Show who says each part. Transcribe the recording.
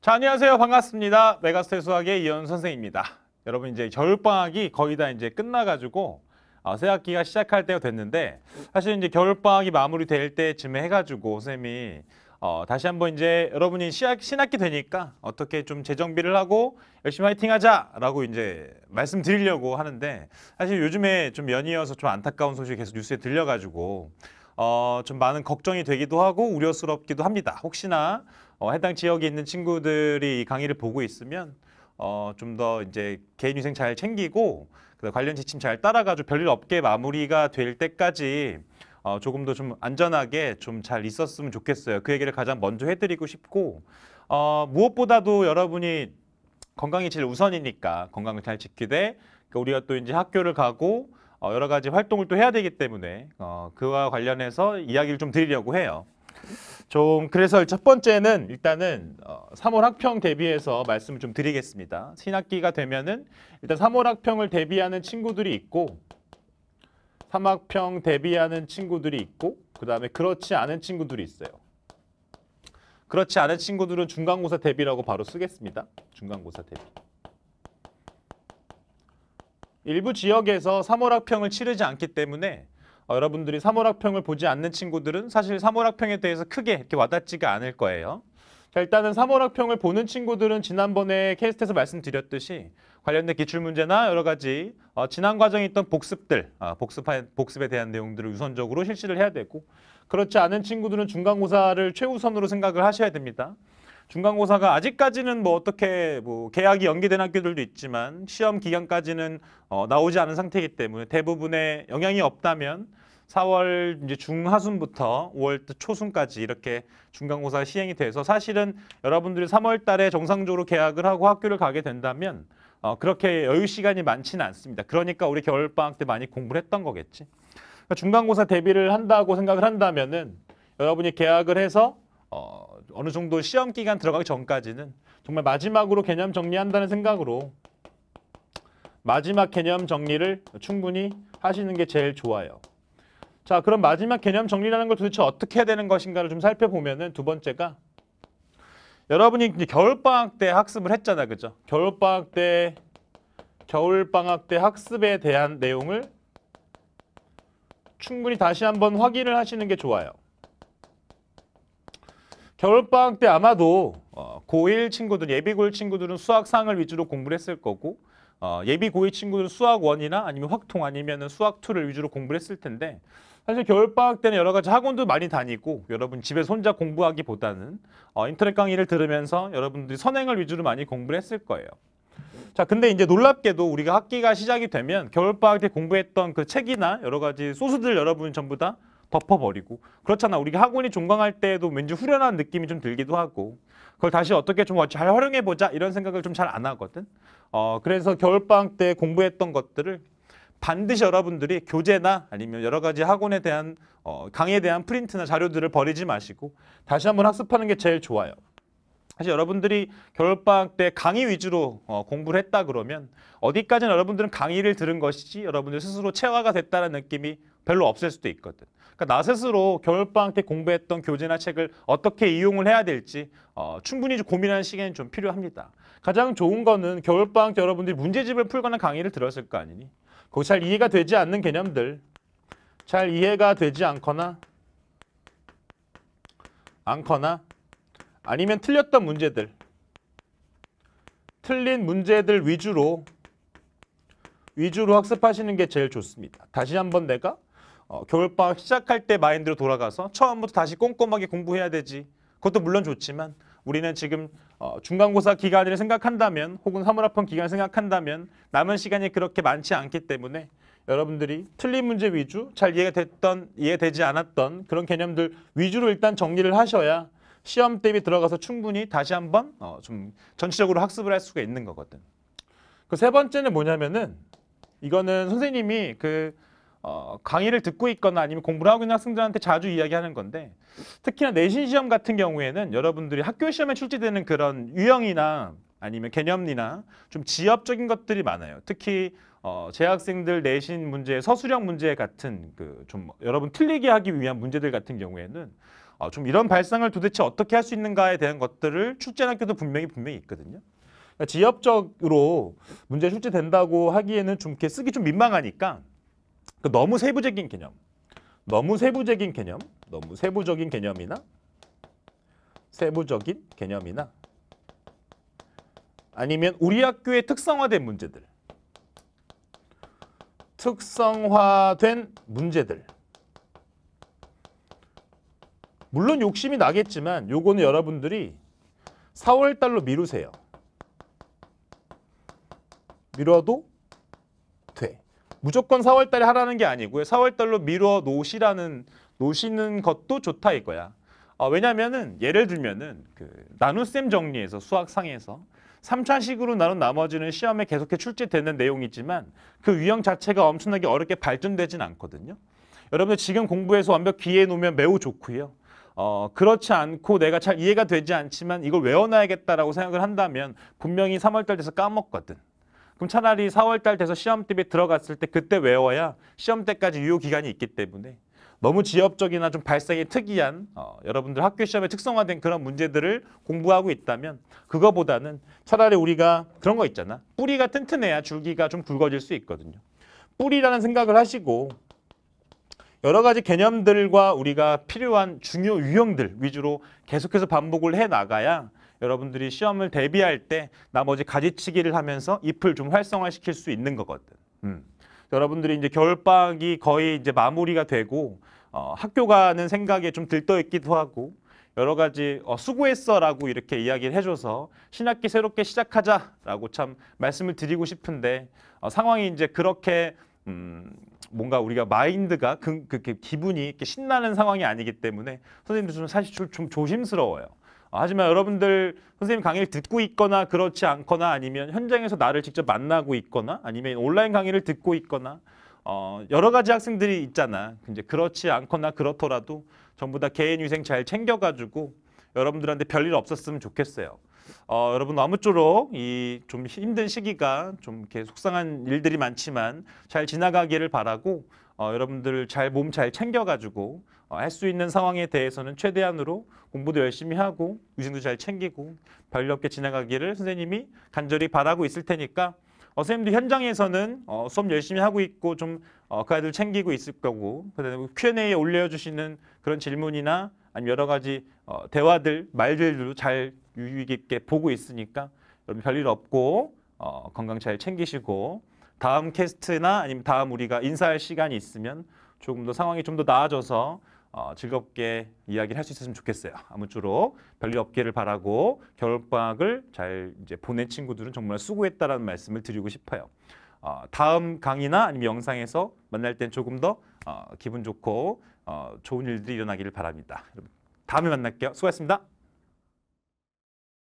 Speaker 1: 자, 안녕하세요. 반갑습니다. 메가스테 수학의 이현 선생입니다. 여러분 이제 겨울방학이 거의 다 이제 끝나가지고 어, 새 학기가 시작할 때가 됐는데 사실 이제 겨울방학이 마무리될 때쯤에 해가지고 선생님이 어, 다시 한번 이제 여러분이 시학, 신학기 되니까 어떻게 좀 재정비를 하고 열심히 화이팅 하자라고 이제 말씀드리려고 하는데 사실 요즘에 좀 연이어서 좀 안타까운 소식이 계속 뉴스에 들려가지고 어, 좀 많은 걱정이 되기도 하고 우려스럽기도 합니다. 혹시나 어, 해당 지역에 있는 친구들이 이 강의를 보고 있으면 어, 좀 더 이제 개인위생 잘 챙기고 관련 지침 잘 따라가지고 별일 없게 마무리가 될 때까지 어, 조금 더 좀 안전하게 좀 잘 있었으면 좋겠어요. 그 얘기를 가장 먼저 해드리고 싶고 어, 무엇보다도 여러분이 건강이 제일 우선이니까 건강을 잘 지키되 그러니까 우리가 또 이제 학교를 가고 어, 여러 가지 활동을 또 해야 되기 때문에 어, 그와 관련해서 이야기를 좀 드리려고 해요. 좀 그래서 첫 번째는 일단은 3월 어, 학평 대비해서 말씀을 좀 드리겠습니다. 신학기가 되면은 일단 3월 학평을 대비하는 친구들이 있고 3학평 대비하는 친구들이 있고 그 다음에 그렇지 않은 친구들이 있어요. 그렇지 않은 친구들은 중간고사 대비라고 바로 쓰겠습니다. 중간고사 대비. 일부 지역에서 3월 학평을 치르지 않기 때문에 어, 여러분들이 3월 학평을 보지 않는 친구들은 사실 3월 학평에 대해서 크게 이렇게 와닿지가 않을 거예요. 자, 일단은 3월 학평을 보는 친구들은 지난번에 캐스트에서 말씀드렸듯이 관련된 기출문제나 여러 가지 어, 지난 과정에 있던 복습들, 어, 복습하, 복습에 대한 내용들을 우선적으로 실시를 해야 되고 그렇지 않은 친구들은 중간고사를 최우선으로 생각을 하셔야 됩니다. 중간고사가 아직까지는 뭐 어떻게 뭐 계약이 연기된 학교들도 있지만 시험 기간까지는 어, 나오지 않은 상태이기 때문에 대부분의 영향이 없다면 4월 이제 중하순부터 5월 초순까지 이렇게 중간고사 시행이 돼서 사실은 여러분들이 3월 달에 정상적으로 계약을 하고 학교를 가게 된다면 어, 그렇게 여유 시간이 많지는 않습니다. 그러니까 우리 겨울방학 때 많이 공부를 했던 거겠지. 그러니까 중간고사 대비를 한다고 생각을 한다면은 여러분이 계약을 해서 어, 어느 정도 시험 기간 들어가기 전까지는 정말 마지막으로 개념 정리한다는 생각으로 마지막 개념 정리를 충분히 하시는 게 제일 좋아요. 자, 그럼 마지막 개념 정리라는 걸 도대체 어떻게 해야 되는 것인가를 좀 살펴보면은 두 번째가 여러분이 이제 겨울방학 때 학습을 했잖아, 그죠? 겨울방학 때 겨울방학 때 학습에 대한 내용을 충분히 다시 한번 확인을 하시는 게 좋아요. 겨울방학 때 아마도 어, 고1 친구들, 예비 고1 친구들은 수학상을 위주로 공부를 했을 거고 어, 예비 고2 친구들은 수학원이나 아니면 확통 아니면 수학2를 위주로 공부를 했을 텐데 사실 겨울방학 때는 여러 가지 학원도 많이 다니고 여러분 집에서 혼자 공부하기보다는 어, 인터넷 강의를 들으면서 여러분들이 선행을 위주로 많이 공부를 했을 거예요. 자, 근데 이제 놀랍게도 우리가 학기가 시작이 되면 겨울방학 때 공부했던 그 책이나 여러 가지 소스들 여러분 전부 다 덮어버리고 그렇잖아 우리가 학원이 종강할 때에도 왠지 후련한 느낌이 좀 들기도 하고 그걸 다시 어떻게 좀 잘 활용해보자 이런 생각을 좀 잘 안 하거든 어 그래서 겨울방학 때 공부했던 것들을 반드시 여러분들이 교재나 아니면 여러 가지 학원에 대한 어, 강의에 대한 프린트나 자료들을 버리지 마시고 다시 한번 학습하는 게 제일 좋아요 사실 여러분들이 겨울방학 때 강의 위주로 어, 공부를 했다 그러면 어디까지는 여러분들은 강의를 들은 것이지 여러분들 스스로 체화가 됐다는 느낌이 별로 없을 수도 있거든. 그러니까 나 스스로 겨울방학 때 공부했던 교재나 책을 어떻게 이용을 해야 될지 어, 충분히 고민하는 시간이 좀 필요합니다. 가장 좋은 거는 겨울방학 때 여러분들이 문제집을 풀거나 강의를 들었을 거 아니니 거기 잘 이해가 되지 않는 개념들 잘 이해가 되지 않거나 않거나 아니면 틀렸던 문제들 틀린 문제들 위주로 위주로 학습하시는 게 제일 좋습니다. 다시 한번 내가 어, 겨울방학 시작할 때 마인드로 돌아가서 처음부터 다시 꼼꼼하게 공부해야 되지. 그것도 물론 좋지만 우리는 지금 어, 중간고사 기간을 생각한다면 혹은 사물학평 기간을 생각한다면 남은 시간이 그렇게 많지 않기 때문에 여러분들이 틀린 문제 위주, 잘 이해가 됐던, 이해되지 않았던 그런 개념들 위주로 일단 정리를 하셔야 시험 대비 들어가서 충분히 다시 한번 어, 좀 전체적으로 학습을 할 수가 있는 거거든. 그 세 번째는 뭐냐면은 이거는 선생님이 그 어, 강의를 듣고 있거나 아니면 공부를 하고 있는 학생들한테 자주 이야기하는 건데 특히나 내신 시험 같은 경우에는 여러분들이 학교 시험에 출제되는 그런 유형이나 아니면 개념이나 좀 지엽적인 것들이 많아요. 특히 어, 재학생들 내신 문제, 서술형 문제 같은 그 좀 여러분 틀리게 하기 위한 문제들 같은 경우에는 어, 좀 이런 발상을 도대체 어떻게 할 수 있는가에 대한 것들을 출제한 학교도 분명히 분명히 있거든요. 그러니까 지역적으로 문제 출제된다고 하기에는 좀 이렇게 쓰기 좀 민망하니까 그 너무 세부적인 개념, 너무 세부적인 개념, 너무 세부적인 개념이나 세부적인 개념이나 아니면 우리 학교의 특성화된 문제들 특성화된 문제들 물론 욕심이 나겠지만 요거는 여러분들이 4월 달로 미루세요. 미뤄도 돼. 무조건 4월 달에 하라는 게 아니고요. 4월 달로 미뤄 놓으시라는 놓으시는 것도 좋다 이거야. 어, 왜냐면은 예를 들면은 그 나눗셈 정리에서 수학상에서 3차식으로 나눈 나머지는 시험에 계속해 출제되는 내용이지만 그 유형 자체가 엄청나게 어렵게 발전되진 않거든요. 여러분들 지금 공부해서 완벽 기해 놓으면 매우 좋고요. 어, 그렇지 않고 내가 잘 이해가 되지 않지만 이걸 외워놔야겠다라고 생각을 한다면 분명히 3월달 돼서 까먹거든. 그럼 차라리 4월달 돼서 시험 대비 들어갔을 때 그때 외워야 시험 때까지 유효 기간이 있기 때문에 너무 지엽적이나 좀 발생이 특이한 어, 여러분들 학교 시험에 특성화된 그런 문제들을 공부하고 있다면 그거보다는 차라리 우리가 그런 거 있잖아. 뿌리가 튼튼해야 줄기가 좀 굵어질 수 있거든요. 뿌리라는 생각을 하시고 여러 가지 개념들과 우리가 필요한 중요 유형들 위주로 계속해서 반복을 해 나가야 여러분들이 시험을 대비할 때 나머지 가지치기를 하면서 잎을 좀 활성화시킬 수 있는 거거든. 음. 여러분들이 이제 겨울방학이 거의 이제 마무리가 되고 어, 학교 가는 생각에 좀 들떠있기도 하고 여러 가지 어, 수고했어라고 이렇게 이야기를 해줘서 신학기 새롭게 시작하자라고 참 말씀을 드리고 싶은데 어, 상황이 이제 그렇게 음, 뭔가 우리가 마인드가 그, 그렇 기분이 이렇게 신나는 상황이 아니기 때문에 선생님들 좀 사실 좀, 좀 조심스러워요. 어, 하지만 여러분들 선생님 강의를 듣고 있거나 그렇지 않거나 아니면 현장에서 나를 직접 만나고 있거나 아니면 온라인 강의를 듣고 있거나 어, 여러 가지 학생들이 있잖아. 이제 그렇지 않거나 그렇더라도 전부 다 개인 위생 잘 챙겨가지고 여러분들한테 별일 없었으면 좋겠어요. 어, 여러분 아무쪼록 이 좀 힘든 시기가 좀 이렇게 속상한 일들이 많지만 잘 지나가기를 바라고 어, 여러분들 잘 몸 잘 챙겨가지고 어, 할수 있는 상황에 대해서는 최대한으로 공부도 열심히 하고 위생도 잘 챙기고 별일 없게 지나가기를 선생님이 간절히 바라고 있을 테니까 어, 선생님도 현장에서는 어, 수업 열심히 하고 있고 좀 어, 그 아이들 챙기고 있을 거고 그다음에 Q&A에 올려주시는 그런 질문이나 아니면 여러 가지 어, 대화들, 말들도 잘 유의 깊게 보고 있으니까 여러분 별일 없고 어, 건강 잘 챙기시고 다음 캐스트나 아니면 다음 우리가 인사할 시간이 있으면 조금 더 상황이 좀 더 나아져서 어, 즐겁게 이야기를 할 수 있었으면 좋겠어요. 아무쪼록 별일 없기를 바라고 겨울방학을 잘 이제 보낸 친구들은 정말 수고했다라는 말씀을 드리고 싶어요. 어, 다음 강의나 아니면 영상에서 만날 땐 조금 더 어, 기분 좋고 어, 좋은 일들이 일어나기를 바랍니다. 다음에 만날게요. 수고하셨습니다.